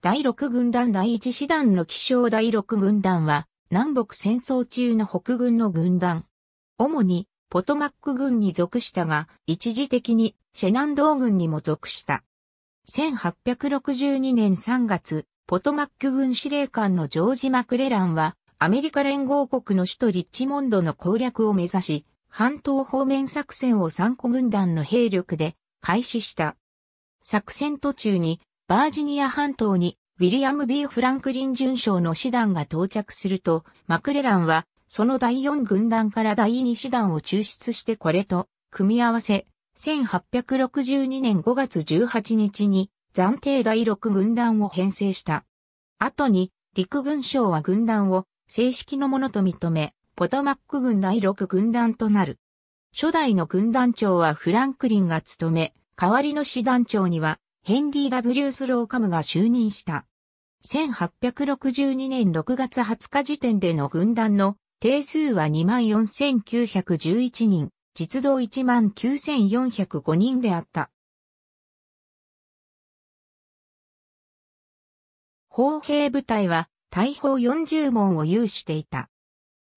第6軍団第1師団の気象第6軍団は、南北戦争中の北軍の軍団。主に、ポトマック軍に属したが、一時的にシェナンドー軍にも属した。1862年3月、ポトマック軍司令官のジョージ・マクレランは、アメリカ連合国の首都リッチモンドの攻略を目指し、半島方面作戦を3個軍団の兵力で開始した。作戦途中にバージニア半島にウィリアム・ B・ フランクリン巡将の師団が到着すると、マクレランは、その第4軍団から第2師団を抽出してこれと、組み合わせ、1862年5月18日に、暫定第6軍団を編成した。後に、陸軍省は軍団を正式のものと認め、ポトマック軍第6軍団となる。初代の軍団長はフランクリンが務め、代わりの師団長には、ヘンリー・ W・ スローカムが就任した。1862年6月20日時点での軍団の定数は24,911人、実動19,405人であった。砲兵部隊は大砲40門を有していた。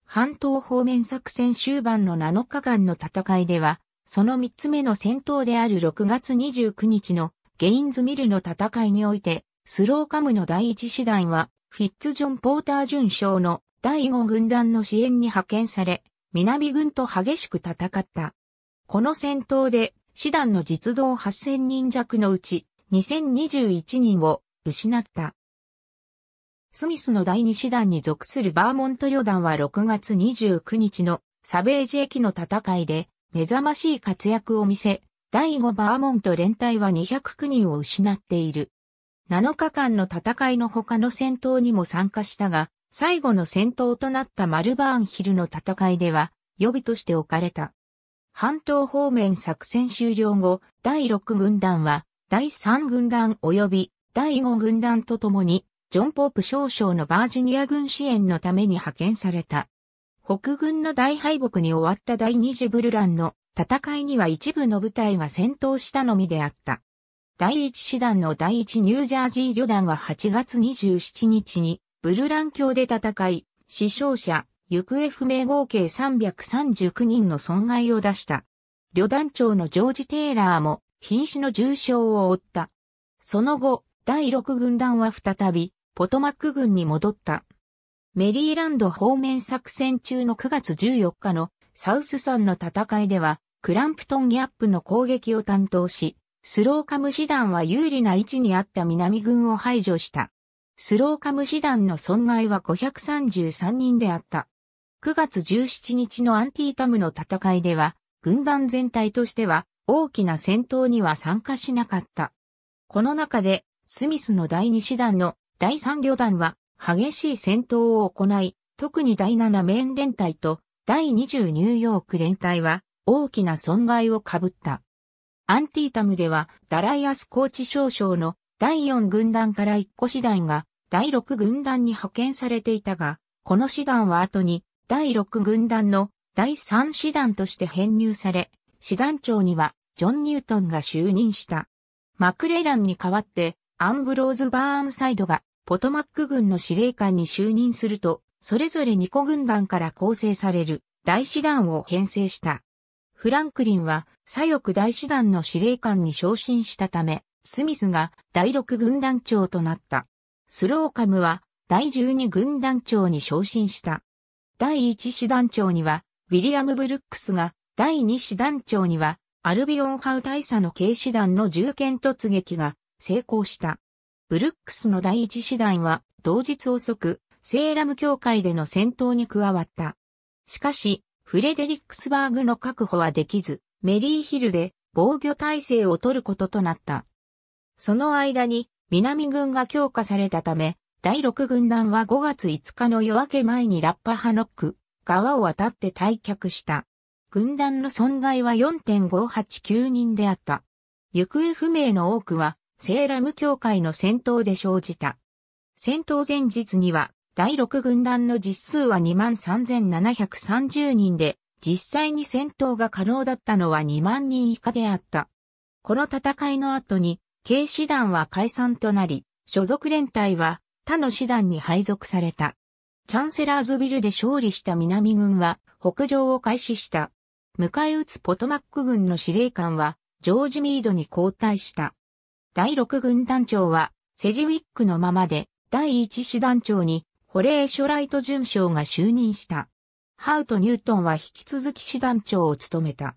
半島方面作戦終盤の7日間の戦いでは、その3つ目の戦闘である6月29日のゲインズミルの戦いにおいて、スローカムの第一師団は、フィッツジョン・ポーター准将の第5軍団の支援に派遣され、南軍と激しく戦った。この戦闘で、師団の実動8000人弱のうち、2021人を失った。スミスの第2師団に属するバーモント旅団は6月29日のサベージ駅の戦いで目覚ましい活躍を見せ、第5バーモント連隊は209人を失っている。7日間の戦いの他の戦闘にも参加したが、最後の戦闘となったマルバーンヒルの戦いでは、予備として置かれた。半島方面作戦終了後、第6軍団は、第3軍団及び第5軍団とともに、ジョン・ポープ少将のバージニア軍支援のために派遣された。北軍の大敗北に終わった第2次ブルランの戦いには一部の部隊が戦闘したのみであった。第一師団の第一ニュージャージー旅団は8月27日にブルラン峡で戦い、死傷者、行方不明合計339人の損害を出した。旅団長のジョージ・テイラーも瀕死の重傷を負った。その後、第6軍団は再び、ポトマック軍に戻った。メリーランド方面作戦中の9月14日のサウス山の戦いでは、クランプトン・ギャップの攻撃を担当し、スローカム師団は有利な位置にあった南軍を排除した。スローカム師団の損害は533人であった。9月17日のアンティータムの戦いでは、軍団全体としては大きな戦闘には参加しなかった。この中で、スミスの第2師団の第3旅団は激しい戦闘を行い、特に第7メ連隊と第20ニューヨーク連隊は大きな損害を被った。アンティータムではダライアスコーチ少将の第4軍団から1個師団が第6軍団に派遣されていたが、この師団は後に第6軍団の第3師団として編入され、師団長にはジョン・ニュートンが就任した。マクレランに代わってアンブローズ・バーンサイドがポトマック軍の司令官に就任すると、それぞれ2個軍団から構成される大師団を編成した。フランクリンは左翼大師団の司令官に昇進したため、スミスが第6軍団長となった。スローカムは第12軍団長に昇進した。第1師団長にはウィリアム・ブルックスが、第2師団長にはアルビオン・ハウ大佐の軽師団の銃剣突撃が成功した。ブルックスの第1師団は同日遅くセーラム教会での戦闘に加わった。しかし、フレデリックスバーグの確保はできず、メリーヒルで防御体制を取ることとなった。その間に、南軍が強化されたため、第6軍団は5月5日の夜明け前にラッパハノック、川を渡って退却した。軍団の損害は4.589人であった。行方不明の多くは、セーラム教会の戦闘で生じた。戦闘前日には、第6軍団の実数は23,730人で、実際に戦闘が可能だったのは2万人以下であった。この戦いの後に、軽師団は解散となり、所属連隊は他の師団に配属された。チャンセラーズビルで勝利した南軍は北上を開始した。迎え撃つポトマック軍の司令官はジョージ・ミードに交代した。第6軍団長はセジウィックのままで第1師団長にホレー・ショライト巡将が就任した。ハウト・ニュートンは引き続き師団長を務めた。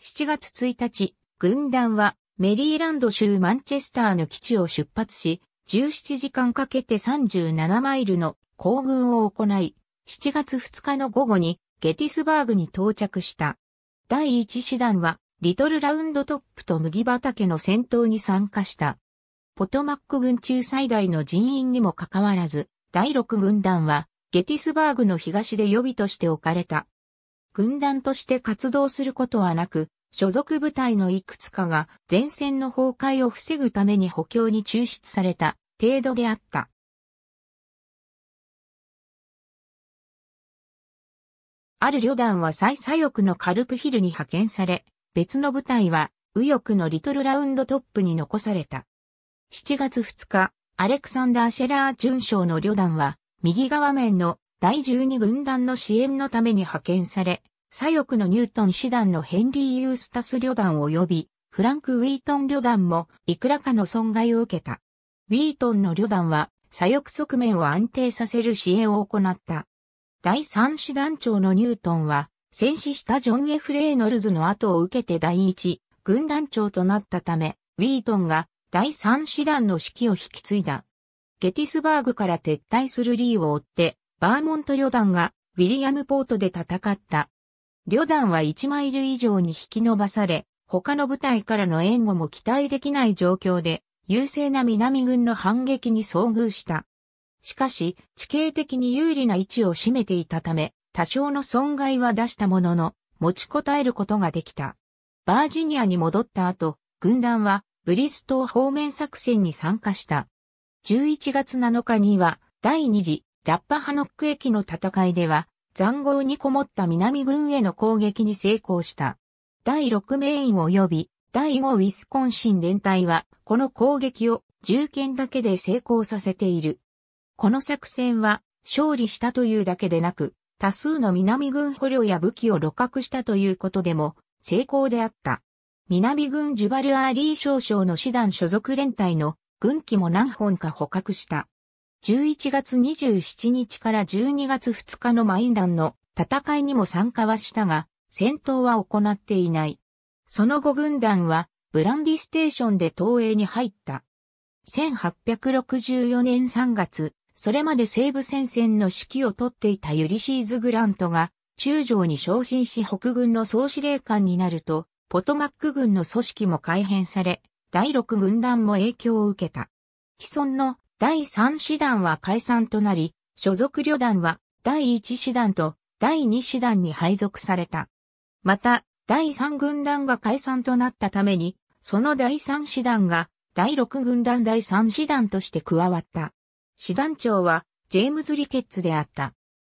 7月1日、軍団はメリーランド州マンチェスターの基地を出発し、17時間かけて37マイルの行軍を行い、7月2日の午後にゲティスバーグに到着した。第1師団は、リトルラウンドトップと麦畑の戦闘に参加した。ポトマック軍中最大の人員にもかかわらず、第六軍団は、ゲティスバーグの東で予備として置かれた。軍団として活動することはなく、所属部隊のいくつかが前線の崩壊を防ぐために補強に抽出された程度であった。ある旅団は最左翼のカルプヒルに派遣され、別の部隊は右翼のリトルラウンドトップに残された。7月2日、アレクサンダー・シェラー准将の旅団は、右側面の第12軍団の支援のために派遣され、左翼のニュートン師団のヘンリー・ユースタス旅団及び、フランク・ウィートン旅団も、いくらかの損害を受けた。ウィートンの旅団は、左翼側面を安定させる支援を行った。第3師団長のニュートンは、戦死したジョン・ F・ レイノルズの後を受けて第1軍団長となったため、ウィートンが第3師団の指揮を引き継いだ。ゲティスバーグから撤退するリーを追って、バーモント旅団がウィリアムポートで戦った。旅団は1マイル以上に引き伸ばされ、他の部隊からの援護も期待できない状況で、優勢な南軍の反撃に遭遇した。しかし、地形的に有利な位置を占めていたため、多少の損害は出したものの、持ちこたえることができた。バージニアに戻った後、軍団はブリストー方面作戦に参加した。11月7日には、第2次ラッパハノック駅の戦いでは、残壕にこもった南軍への攻撃に成功した。第6名員及び第5ウィスコンシン連隊は、この攻撃を重剣だけで成功させている。この作戦は、勝利したというだけでなく、多数の南軍捕虜や武器を露獲したということでも、成功であった。南軍ジュバルアーリー少将の師団所属連隊の軍機も何本か捕獲した。11月27日から12月2日のマインランの戦いにも参加はしたが、戦闘は行っていない。その後軍団はブランディステーションで東映に入った。1864年3月、それまで西部戦線の指揮を取っていたユリシーズ・グラントが中将に昇進し北軍の総司令官になると、ポトマック軍の組織も改変され、第6軍団も影響を受けた。既存の第3師団は解散となり、所属旅団は第1師団と第2師団に配属された。また、第3軍団が解散となったために、その第3師団が第6軍団第3師団として加わった。師団長はジェームズ・リケッツであった。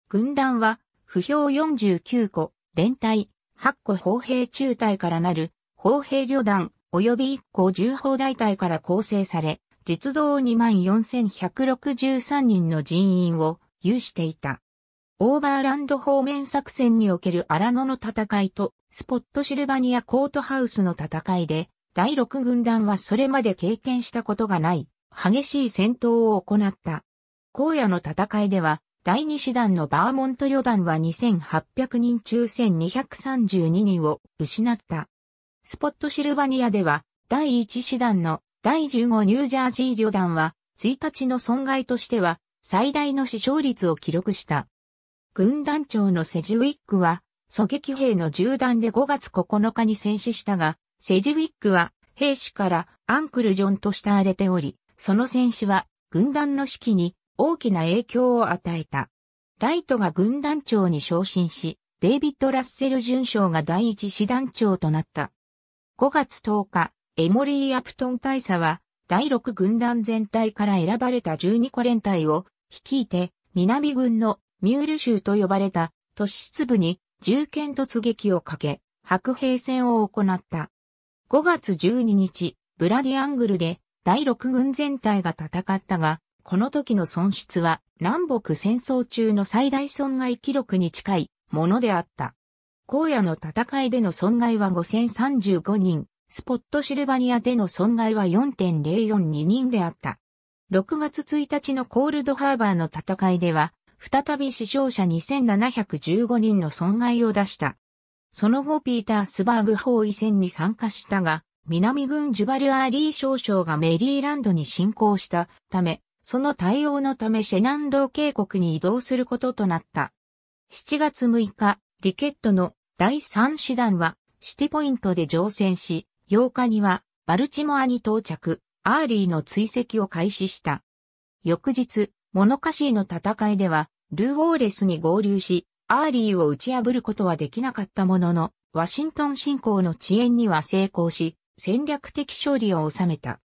軍団は、不評49個、連隊、8個砲兵中隊からなる砲兵旅団及び1個重砲大隊から構成され、実動24,163人の人員を有していた。オーバーランド方面作戦における荒野の戦いとスポットシルバニアコートハウスの戦いで、第6軍団はそれまで経験したことがない激しい戦闘を行った。荒野の戦いでは第2師団のバーモント旅団は2800人中1232人を失った。スポットシルバニアでは、第1師団の第15ニュージャージー旅団は、1日の損害としては、最大の死傷率を記録した。軍団長のセジウィックは、狙撃兵の銃弾で5月9日に戦死したが、セジウィックは兵士からアンクルジョンと慕われており、その戦死は軍団の指揮に大きな影響を与えた。ライトが軍団長に昇進し、デイビッド・ラッセル准将が第一師団長となった。5月10日、エモリー・アプトン大佐は、第6軍団全体から選ばれた12個連隊を率いて、南軍のミュール州と呼ばれた都市部に銃剣突撃をかけ、白兵戦を行った。5月12日、ブラディアングルで第6軍全体が戦ったが、この時の損失は南北戦争中の最大損害記録に近いものであった。荒野の戦いでの損害は5035人、スポットシルバニアでの損害は4.042人であった。6月1日のコールドハーバーの戦いでは、再び死傷者2715人の損害を出した。その後ピータースバーグ包囲戦に参加したが、南軍ジュバルアーリー少将がメリーランドに侵攻したため、その対応のためシェナンドー渓谷に移動することとなった。7月6日、リケットの第3師団はシティポイントで乗船し、8日にはバルチモアに到着、アーリーの追跡を開始した。翌日、モノカシーの戦いでは、ルーウォーレスに合流し、アーリーを打ち破ることはできなかったものの、ワシントン侵攻の遅延には成功し、戦略的勝利を収めた。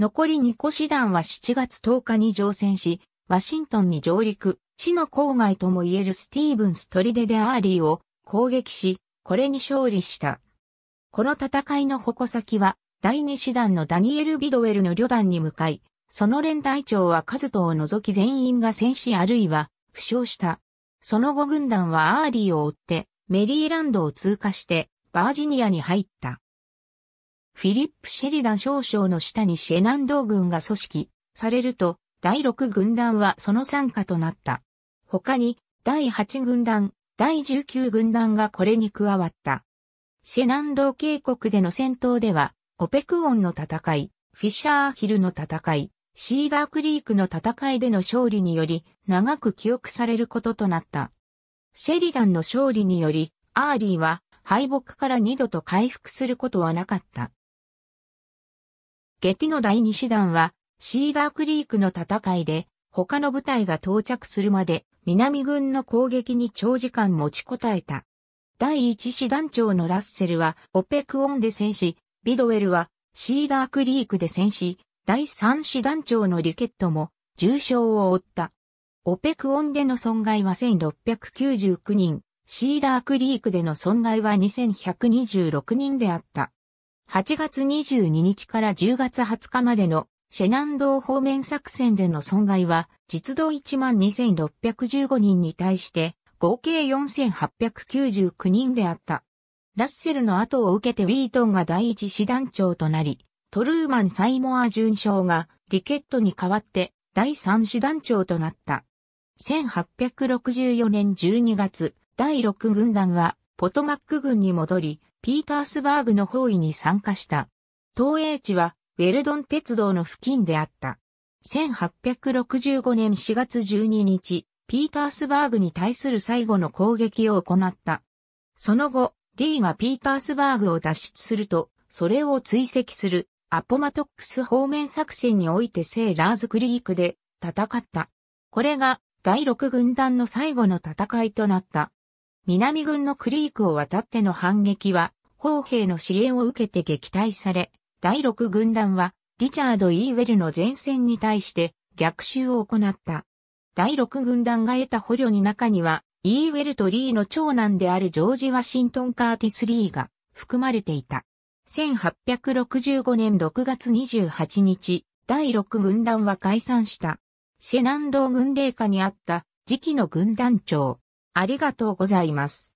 残り2個師団は7月10日に乗船し、ワシントンに上陸、死の郊外とも言えるスティーブンスデでアーリーを攻撃し、これに勝利した。この戦いの矛先は、第2師団のダニエル・ビドウェルの旅団に向かい、その連隊長はカズトを除き全員が戦死あるいは負傷した。その後軍団はアーリーを追ってメリーランドを通過してバージニアに入った。フィリップ・シェリダン少将の下にシェナンドー軍が組織されると、第6軍団はその参加となった。他に、第8軍団、第19軍団がこれに加わった。シェナンドー渓谷での戦闘では、オペクオンの戦い、フィッシャーヒルの戦い、シーガークリークの戦いでの勝利により、長く記憶されることとなった。シェリダンの勝利により、アーリーは敗北から二度と回復することはなかった。ゲティの第2師団は、シーダークリークの戦いで、他の部隊が到着するまで、南軍の攻撃に長時間持ちこたえた。第1師団長のラッセルは、オペクオンで戦死、ビドウェルは、シーダークリークで戦死、第3師団長のリケットも、重傷を負った。オペクオンでの損害は1699人、シーダークリークでの損害は2126人であった。8月22日から10月20日までのシェナンドー方面作戦での損害は、実動12,615人に対して、合計4,899人であった。ラッセルの後を受けてウィートンが第一師団長となり、トルーマン・サイモア巡将がリケットに代わって第三師団長となった。1864年12月、第6軍団はポトマック軍に戻り、ピータースバーグの包囲に参加した。東映地はウェルドン鉄道の付近であった。1865年4月12日、ピータースバーグに対する最後の攻撃を行った。その後、D ーがピータースバーグを脱出すると、それを追跡するアポマトックス方面作戦においてセーラーズクリークで戦った。これが第6軍団の最後の戦いとなった。南軍のクリークを渡っての反撃は、砲兵の支援を受けて撃退され、第6軍団は、リチャード・イーウェルの前線に対して逆襲を行った。第6軍団が得た捕虜に中には、イーウェルとリーの長男であるジョージ・ワシントン・カーティス・リーが含まれていた。1865年6月28日、第6軍団は解散した。シェナンドー軍令下にあった次期の軍団長、ありがとうございます。